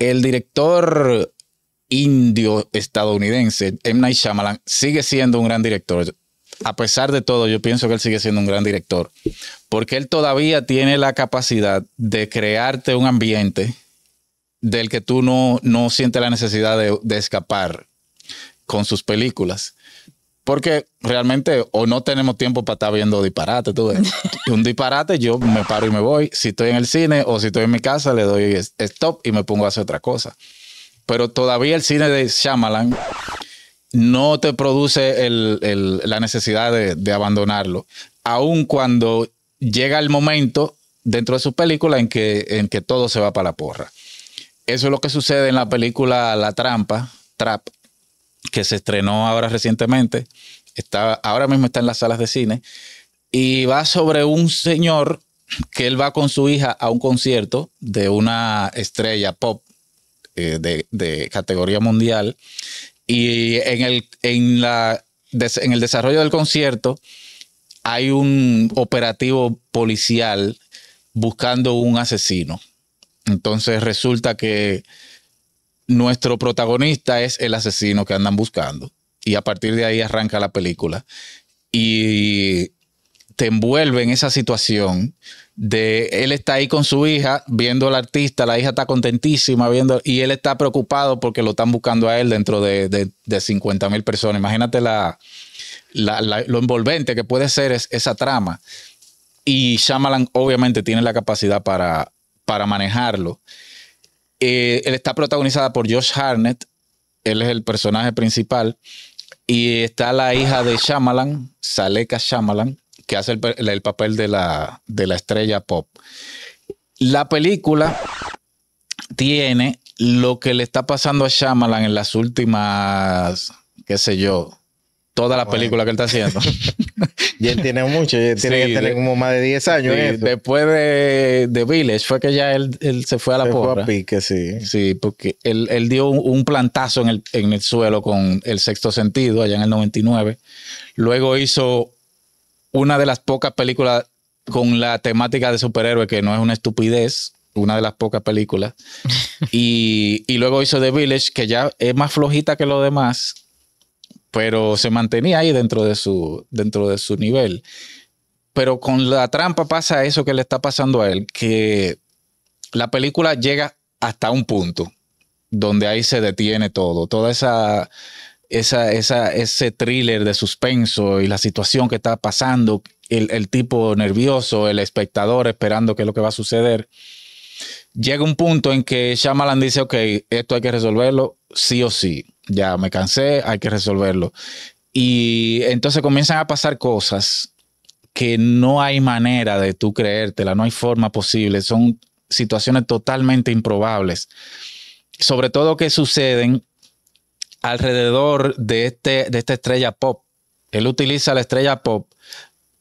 El director indio estadounidense, M. Night Shyamalan, sigue siendo un gran director. A pesar de todo, yo pienso que él sigue siendo un gran director, porque él todavía tiene la capacidad de crearte un ambiente del que tú no, no sientes la necesidad de, de escapar con sus películas. Porque realmente o no tenemos tiempo para estar viendo disparate, Un disparate, yo me paro y me voy. Si estoy en el cine o si estoy en mi casa, le doy stop y me pongo a hacer otra cosa. Pero todavía el cine de Shyamalan no te produce la necesidad de, abandonarlo. Aun cuando llega el momento dentro de su película en que todo se va para la porra. Eso es lo que sucede en la película La Trampa, Trap, que se estrenó ahora recientemente. Está, ahora mismo está en las salas de cine. Y va sobre un señor que él va con su hija a un concierto de una estrella pop eh, de, de, categoría mundial. Y en el, en, la, en el desarrollo del concierto hay un operativo policial buscando un asesino. Entonces resulta que nuestro protagonista es el asesino que andan buscando. Y a partir de ahí arranca la película. Y te envuelve en esa situación de él está ahí con su hija viendo al artista, la hija está contentísima viendo y él está preocupado porque lo están buscando a él dentro de, de, 50 mil personas. Imagínate lo envolvente que puede ser esa trama. Y Shyamalan obviamente tiene la capacidad para, para manejarlo. Eh, él está protagonizada por Josh Harnett, él es el personaje principal, y está la hija de Shyamalan, Saleka Shyamalan, que hace el, papel de la, de la estrella pop. La película tiene lo que le está pasando a Shyamalan en las últimas, qué sé yo, todas las películas que él está haciendo. y él tiene mucho, tiene que tener como más de 10 años. después de, The Village fue que ya él, se fue a la se sí. Sí, porque él, dio un, plantazo en el, suelo con el sexto sentido allá en el 99. Luego hizo una de las pocas películas con la temática de superhéroe que no es una estupidez. Una de las pocas películas. y, luego hizo The Village, que ya es más flojita que lo demás pero se mantenía ahí dentro de su, dentro de su nivel. Pero con la trampa pasa eso que le está pasando a él, que la película llega hasta un punto donde ahí se detiene todo, toda esa, ese thriller de suspenso y la situación que está pasando, el, tipo nervioso, el espectador esperando qué es lo que va a suceder llega un punto en que Shyamalan dice, ok, esto hay que resolverlo sí o sí ya me cansé, hay que resolverlo. Y entonces comienzan a pasar cosas que no hay manera de tú creértela, no hay forma posible, son situaciones totalmente improbables. Sobre todo que suceden alrededor de, este, de esta estrella pop. Él utiliza la estrella pop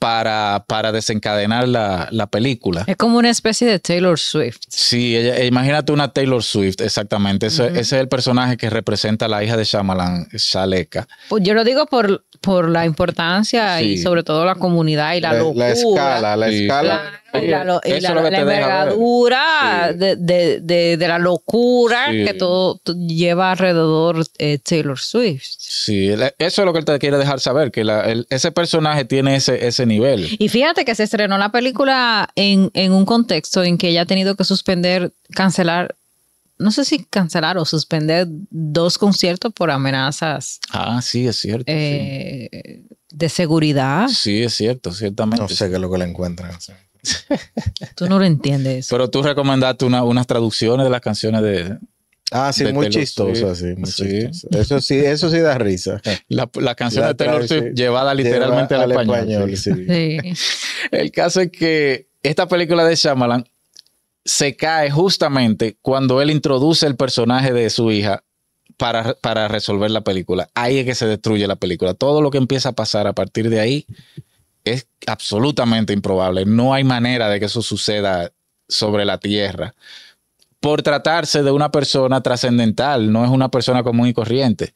para, para desencadenar la, película. Es como una especie de Taylor Swift. Sí, ella, imagínate una Taylor Swift, exactamente. Ese, es el personaje que representa a la hija de Shyamalan, Shaleka. Pues yo lo digo por, por la importancia y sobre todo la comunidad y la, locura. La escala, la escala. Y la, envergadura de, la locura que todo lleva alrededor eh, Taylor Swift. Sí, eso es lo que él te quiere dejar saber, que ese personaje tiene ese, ese nivel. Y fíjate que se estrenó la película en, en un contexto en que ella ha tenido que suspender, cancelar no sé si cancelar o suspender dos conciertos por amenazas. Ah, sí, es cierto. Eh, de seguridad. Sí, es cierto, ciertamente. No sé qué es lo que le encuentran. Tú no lo entiendes. Pero tú recomendaste unas traducciones de las canciones de. Ah, sí, muy chistoso, Eso sí, eso sí da risa. La, canción de tenor Swift llevada literalmente al, español. El caso es que esta película de Shyamalan se cae justamente cuando él introduce el personaje de su hija para, para resolver la película. Ahí es que se destruye la película. Todo lo que empieza a pasar a partir de ahí es absolutamente improbable. No hay manera de que eso suceda sobre la Tierra. Por tratarse de una persona trascendental, no es una persona común y corriente.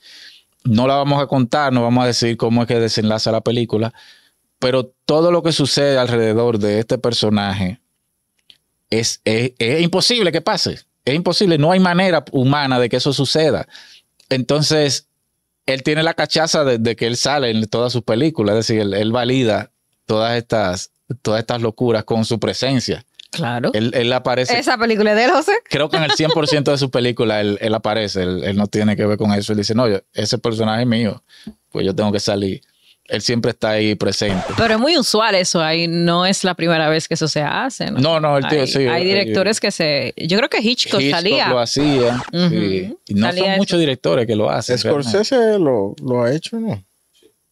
No la vamos a contar, no vamos a decir cómo es que desenlaza la película, pero todo lo que sucede alrededor de este personaje es, imposible que pase. Es imposible, no hay manera humana de que eso suceda. Entonces, él tiene la cachaza de, que él sale en todas sus películas, es decir, él valida todas estas, todas estas locuras con su presencia. Claro. Él, él aparece. Esa película de él, José. Creo que en el 100% de su película él, aparece. Él, no tiene que ver con eso. Él dice, no, yo, ese personaje es mío. Pues yo tengo que salir. Él siempre está ahí presente. Pero es muy usual eso ahí. No es la primera vez que eso se hace. No, no, el tío, hay, sí. Hay eh, directores eh, que se. Yo creo que Hitchcock, salía. lo hacía. Y no son muchos directores que lo hacen. Scorsese lo, lo ha hecho, ¿no?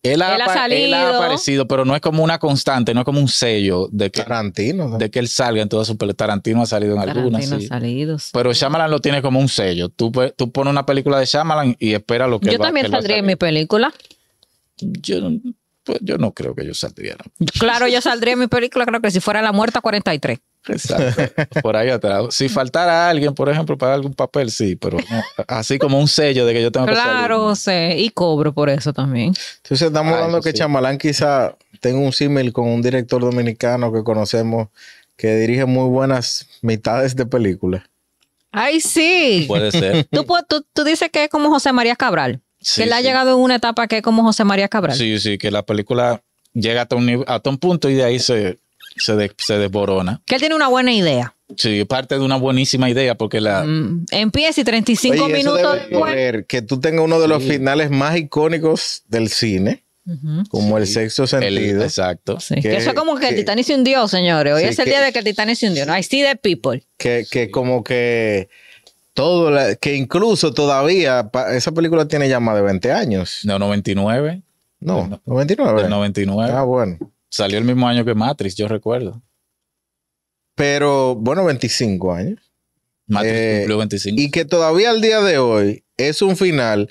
Él ha, aparecido, pero no es como una constante, no es como un sello de que, Tarantino, de que él salga en todas sus películas. Tarantino ha salido en algunas. Pero Shyamalan lo tiene como un sello. Tú, pones una película de Shyamalan y espera lo que Yo Yo también saldría en mi película. Yo, pues, yo no creo que yo saldría. Claro, yo saldría en mi película, creo que si fuera La Muerta 43. Exacto. Por ahí atrás. Si faltara alguien, por ejemplo, para algún papel, sí, pero así como un sello de que yo tengo claro, que Claro, sé. Y cobro por eso también. Entonces estamos hablando pues que Chamalán quizá tenga un símil con un director dominicano que conocemos que dirige muy buenas mitades de películas. Ay, sí. Puede ser. Tú, dices que es como José María Cabral. que él ha llegado en una etapa que es como José María Cabral. Sí, sí, que la película llega hasta hasta un punto y de ahí se, se, desborona. Que él tiene una buena idea. Sí, parte de una buenísima idea porque la... Mm, empieza y 35 minutos... después... que tú tengas uno de los finales más icónicos del cine. Como el sexo sentido. exacto. Que, eso es como que, el Titanic se hundió, señores. Hoy es el día de que el Titanic se hundió. No, I see the people. Que, como que todo, que incluso todavía, esa película tiene ya más de 20 años. No, 99. No, 99. 99. Ah, bueno. Salió el mismo año que Matrix, yo recuerdo. Pero, bueno, 25 años. Matrix eh, cumplió 25. Y que todavía al día de hoy es un final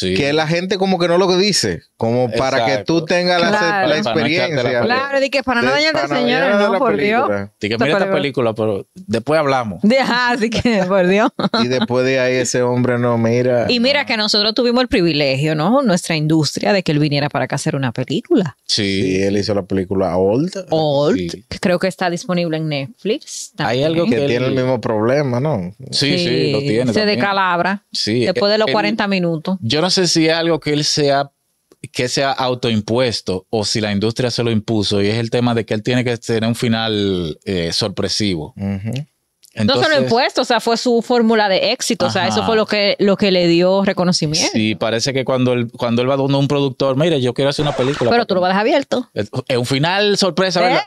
que la gente como que no lo dice, como para que tú tengas la, experiencia. claro, y que para no dañarte, señores, no, por Dios. que mira esta película, pero después hablamos. Ah, así que, por Dios. y después de ahí ese hombre no mira. Y mira que nosotros tuvimos el privilegio, ¿no? Nuestra industria de que él viniera para acá a hacer una película. Sí, Y él hizo la película Old. Old, creo que está disponible en Netflix. Hay algo que, tiene el mismo problema, ¿no? Sí, sí, lo tiene. Se también. decalabra. Sí, después de los 40 minutos. Yo no sé si es algo que él sea que sea autoimpuesto o si la industria se lo impuso y es el tema de que él tiene que tener un final eh, sorpresivo. Entonces, no se lo impuesto, o sea, fue su fórmula de éxito, o sea, eso fue lo que, lo que le dio reconocimiento. Sí, parece que cuando él, cuando él va a un productor, mire, yo quiero hacer una película. Pero tú lo vas abierto. Es un final sorpresa, ¿Eh?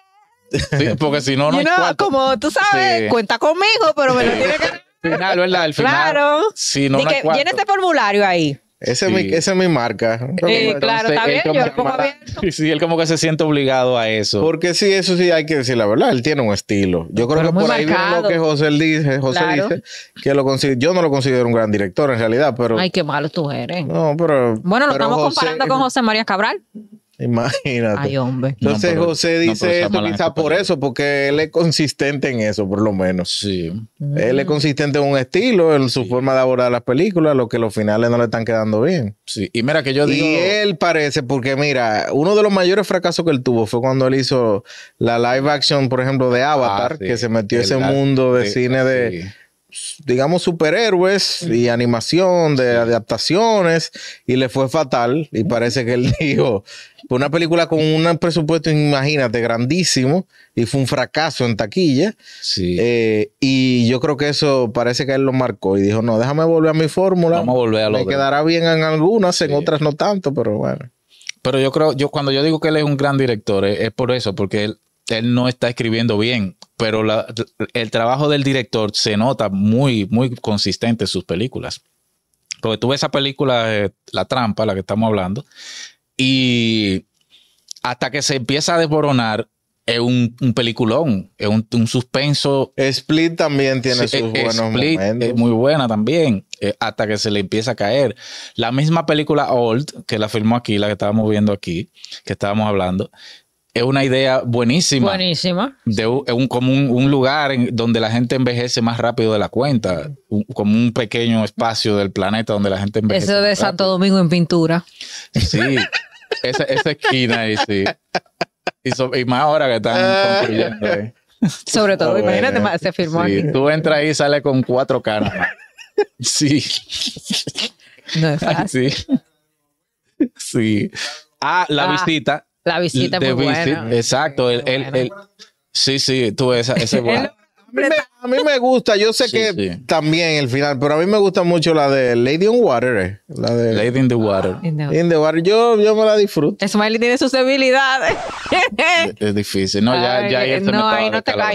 ¿verdad? porque si no, no. Hay como tú sabes, cuenta conmigo, pero me lo tiene que final, ¿verdad? final. Claro. Sí, no viene este formulario ahí. Ese es mi, es mi marca. Eh, claro, está bien, yo Sí, él como que se siente obligado a eso. Porque sí, eso sí hay que decir la verdad, él tiene un estilo. Yo creo que por ahí viene lo que José dice, José dice que lo yo no lo considero un gran director en realidad, pero... Ay, qué malo tú eres. pero... Bueno, lo estamos comparando con José María Cabral. Imagínate. Ay, hombre. Entonces José dice eso quizás por eso, porque él es consistente en eso, por lo menos. Sí. Él es mm. consistente en un estilo, en su forma de abordar las películas, lo que los finales no le están quedando bien. Sí. Y mira que yo digo. Y él parece, porque mira, uno de los mayores fracasos que él tuvo fue cuando él hizo la live action, por ejemplo, de ah, Avatar, que se metió ese mundo de, cine ah, de. digamos, superhéroes y animación de adaptaciones y le fue fatal y parece que él dijo, fue pues una película con un presupuesto, imagínate, grandísimo, y fue un fracaso en taquilla. Sí. Eh, y yo creo que eso parece que él lo marcó y dijo, no, déjame volver a mi fórmula. Vamos a volver a lo Me quedará bien en algunas, en otras no tanto, pero bueno. Pero yo creo, yo cuando yo digo que él es un gran director, es, por eso, porque él, no está escribiendo bien, pero el trabajo del director se nota muy, muy consistente en sus películas. Porque tú ves esa película, eh, La Trampa, la que estamos hablando, y hasta que se empieza a desboronar, es un, peliculón, es un, suspenso. Split también tiene sus eh, eh, buenos Es muy buena también, eh, hasta que se le empieza a caer. La misma película Old, que la filmó aquí, la que estábamos viendo aquí, que estábamos hablando, es una idea buenísima. Buenísima. De un, como un, lugar en, donde la gente envejece más rápido de la cuenta. como un pequeño espacio del planeta donde la gente envejece. Eso de Santo Domingo en pintura. Sí esa, esa esquina ahí, sí. Y, más ahora que están concluyendo Sobre todo, imagínate, se firmó sí, aquí. Tú entras ahí y sales con cuatro caras. Sí. No es fácil. Sí. sí. Ah, la ah, visita. La visita, de muy buena. Exacto. el, Sí, sí, tú esa, ese a mí me gusta, yo sé que también el final, pero a mí me gusta mucho la de Lady in Water. Eh. La de Lady in the Water. Ah, in Water. Yo, yo me la disfruto. Smiley tiene sus debilidades. es, difícil. No, ya, ya ahí, no,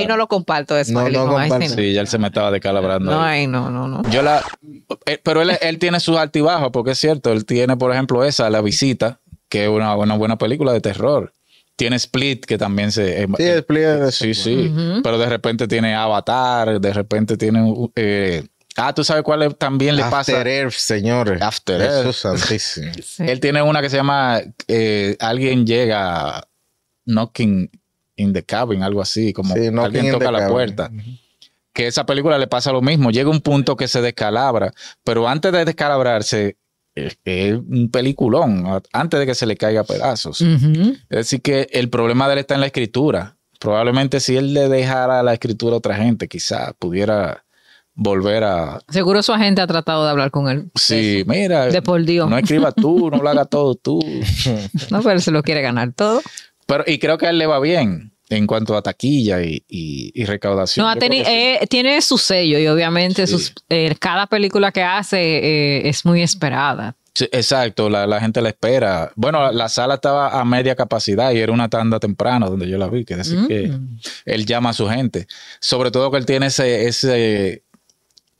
no lo comparto. Smiley, no, Sí, ya él se me estaba decalabrando. No, ahí no, no, no. Yo la, eh, pero él, él tiene sus altibajos, porque es cierto, él tiene, por ejemplo, esa, La Visita, que es una buena película de terror tiene Split, que también se. Eh, sí, eh, Split eh, Sí, sí. Pero de repente tiene Avatar, de repente tiene. ah, tú sabes cuál también le pasa. After Earth, señores. After Earth. Eso santísimo. Él tiene una que se llama Alguien llega Knocking in the Cabin, algo así, como alguien toca la puerta. Que esa película le pasa lo mismo. Llega un punto que se descalabra, pero antes de descalabrarse, es, un peliculón antes de que se le caiga a pedazos. es decir que el problema de él está en la escritura. Probablemente si él le dejara la escritura a otra gente, quizás pudiera volver a... Seguro su agente ha tratado de hablar con él. Sí, mira. De por Dios. No escriba tú, no lo hagas todo tú. no, pero se lo quiere ganar todo. Pero, y creo que a él le va bien en cuanto a taquilla y, recaudación. No, eh, tiene su sello y obviamente eh, cada película que hace eh, es muy esperada. exacto, la, gente la espera. Bueno, la, sala estaba a media capacidad y era una tanda temprana donde yo la vi, que decir mm. que él llama a su gente. Sobre todo que él tiene ese, ese,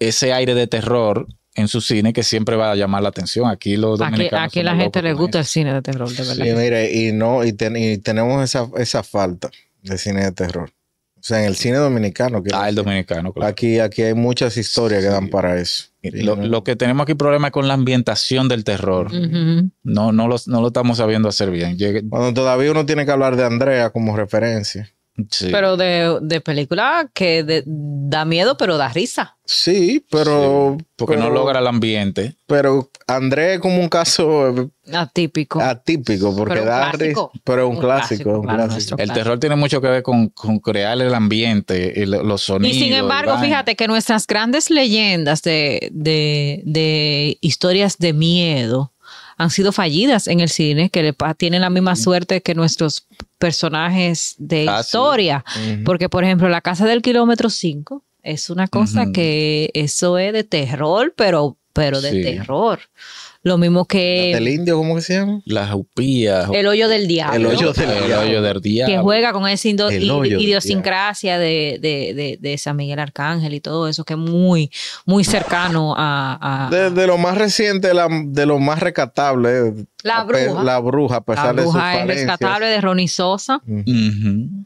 ese aire de terror en su cine que siempre va a llamar la atención. Aquí los dominicanos Aquí, la gente le gusta el cine de terror, de verdad. mire, y no, tenemos esa, esa falta de cine de terror. O sea, en el cine dominicano. Ah, el dominicano, Aquí, aquí hay muchas historias que dan para eso. Lo, lo, que tenemos aquí problema es con la ambientación del terror. No, no, lo, no lo estamos sabiendo hacer bien. Cuando todavía uno tiene que hablar de Andrea como referencia. Pero de, película que da miedo, pero da risa. Sí, pero. porque no logra el ambiente. Pero André es como un caso. Atípico. Atípico, porque da risa. Pero es un clásico. El terror tiene mucho que ver con, crear el ambiente, y los sonidos. Y sin embargo, fíjate que nuestras grandes leyendas de, de historias de miedo han sido fallidas en el cine, que tienen la misma mm. suerte que nuestros personajes de ah, historia. Porque, por ejemplo, La Casa del Kilómetro 5 es una cosa que eso es de terror, pero, pero de terror. Lo mismo que. ¿El indio, cómo que se llama? Las upías. El hoyo del diablo. El hoyo del, diablo. Que juega con esa idiosincrasia de, de, de, San Miguel Arcángel y todo eso, que es muy, muy cercano a. de, lo más reciente, de lo más recatable. La bruja. La bruja, a pesar la bruja es rescatable de Ronnie Sosa.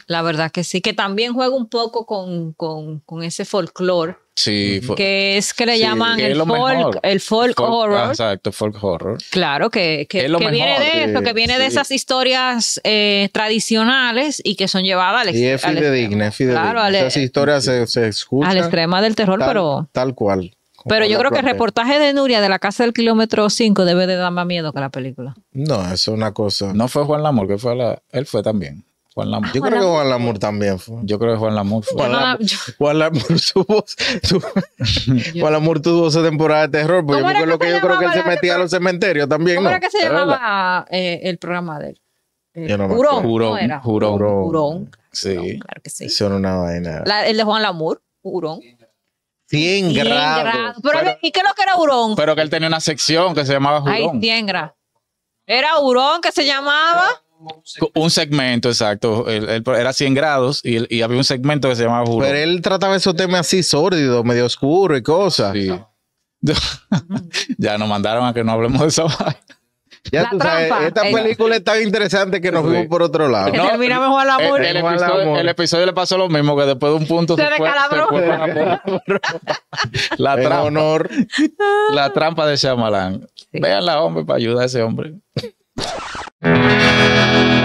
La verdad que sí, que también juega un poco con, con, con ese folclore que es que le llaman el, folk, el, folk, ah, horror. exacto, folk horror. Claro, que, que, viene de eso, que viene de esas historias eh, tradicionales y que son llevadas al, y es fidedigna, esas e-, historias se, se escuchan. Al extremo del terror, pero. Tal cual. Pero yo creo que el reportaje de Nuria de la casa del kilómetro 5 debe de dar más miedo que la película. No, eso es una cosa. No fue Juan Lamor, que fue Él fue también. Juan Yo creo que Juan Lamur también fue. Yo creo que Juan Lamur fue. Juan, Lamur, Juan tuvo, Juan Lamur tuvo su temporada de terror, porque yo que, yo creo que él se metía a los cementerios también. ¿Cómo no? era que se llamaba eh, el programa de él? jurón, eh, jurón, Sí, claro que sí. Son una vaina. el de Juan Lamur, jurón. 100 grados. Pero, ¿y qué es lo que era Hurón? Pero que él tenía una sección que se llamaba Jurón. Ay, 100 grados. Era Hurón que se llamaba un segmento. exacto. era 100 grados y, había un segmento que se llamaba Pero él trataba esos temas así sórdidos, medio oscuro y cosas. ya nos mandaron a que no hablemos de esa vaina. tú esta película es tan interesante que nos fuimos por otro lado. la el, episodio, le pasó lo mismo, que después de un punto se, la, trampa. Honor, la trampa de Shyamalan. vean la hombre, para ayudar a ese hombre. Música